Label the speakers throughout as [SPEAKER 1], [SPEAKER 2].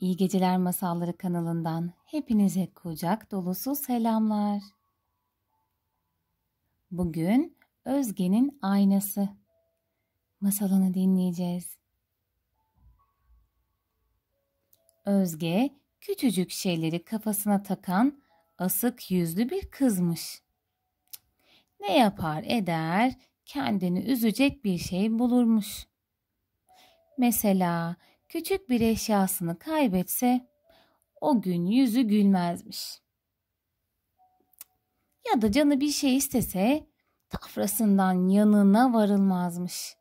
[SPEAKER 1] İyi Geceler Masalları kanalından hepinize kucak dolusu selamlar. Bugün Özge'nin aynası. Masalını dinleyeceğiz. Özge küçücük şeyleri kafasına takan asık yüzlü bir kızmış. Ne yapar eder kendini üzecek bir şey bulurmuş. Mesela küçük bir eşyasını kaybetse o gün yüzü gülmezmiş. Ya da canı bir şey istese tafrasından yanına varılmazmış.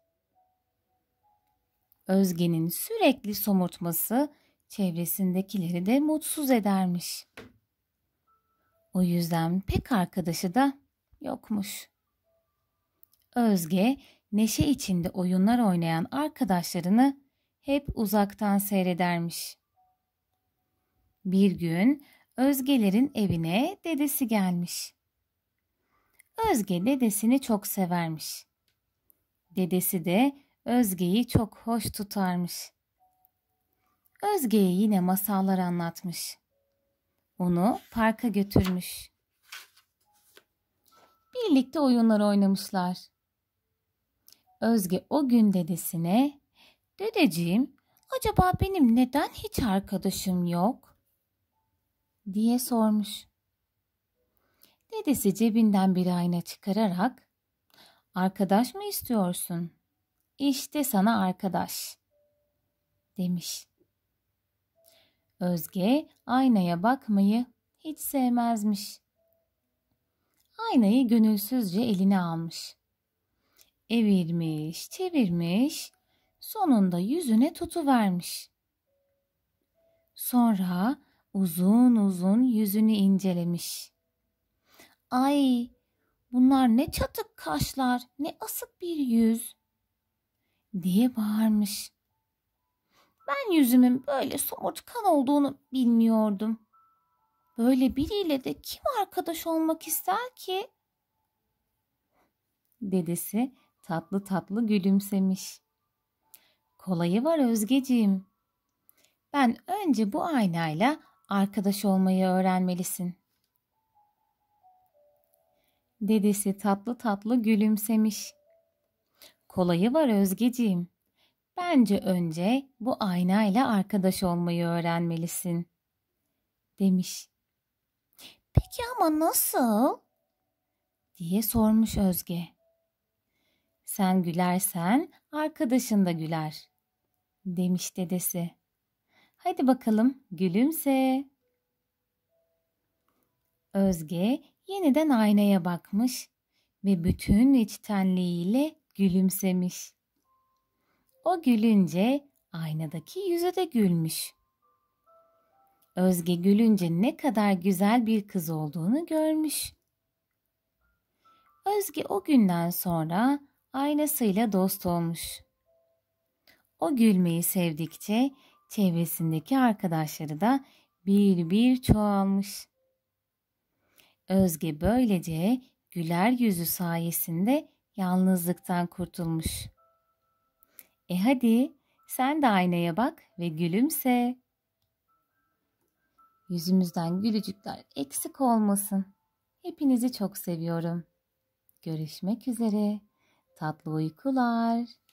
[SPEAKER 1] Özge'nin sürekli somurtması çevresindekileri de mutsuz edermiş. O yüzden pek arkadaşı da yokmuş. Özge neşe içinde oyunlar oynayan arkadaşlarını hep uzaktan seyredermiş. Bir gün Özge'lerin evine dedesi gelmiş. Özge dedesini çok severmiş. Dedesi de Özge'yi çok hoş tutarmış. Özge'ye yine masallar anlatmış. Onu parka götürmüş. Birlikte oyunlar oynamışlar. Özge o gün dedesine Dedeciğim, acaba benim neden hiç arkadaşım yok? diye sormuş. Dedesi cebinden bir ayna çıkararak "Arkadaş mı istiyorsun? İşte sana arkadaş." demiş. Özge aynaya bakmayı hiç sevmezmiş. Aynayı gönülsüzce eline almış. Evirmiş, çevirmiş, sonunda yüzüne tutuvermiş. Sonra uzun uzun yüzünü incelemiş. Ay, bunlar ne çatık kaşlar, ne asık bir yüz diye bağırmış. Ben yüzümün böyle somurtkan olduğunu bilmiyordum. Böyle biriyle de kim arkadaş olmak ister ki? Dedesi tatlı tatlı gülümsemiş. Kolayı var Özgeciğim. Ben önce bu aynayla arkadaş olmayı öğrenmelisin. Dedesi tatlı tatlı gülümsemiş. Kolayı var Özgeciğim. Bence önce bu aynayla arkadaş olmayı öğrenmelisin." demiş. "Peki ama nasıl?" diye sormuş Özge. "Sen gülersen arkadaşın da güler demiş dedesi. Hadi bakalım gülümse. Özge yeniden aynaya bakmış ve bütün içtenliğiyle gülümsemiş. O gülünce aynadaki yüzü de gülmüş. Özge gülünce ne kadar güzel bir kız olduğunu görmüş. Özge o günden sonra aynasıyla dost olmuş. O gülmeyi sevdikçe çevresindeki arkadaşları da bir bir çoğalmış. Özge böylece güler yüzü sayesinde yalnızlıktan kurtulmuş. E hadi sen de aynaya bak ve gülümse. Yüzümüzden gülücükler eksik olmasın. Hepinizi çok seviyorum. Görüşmek üzere. Tatlı uykular.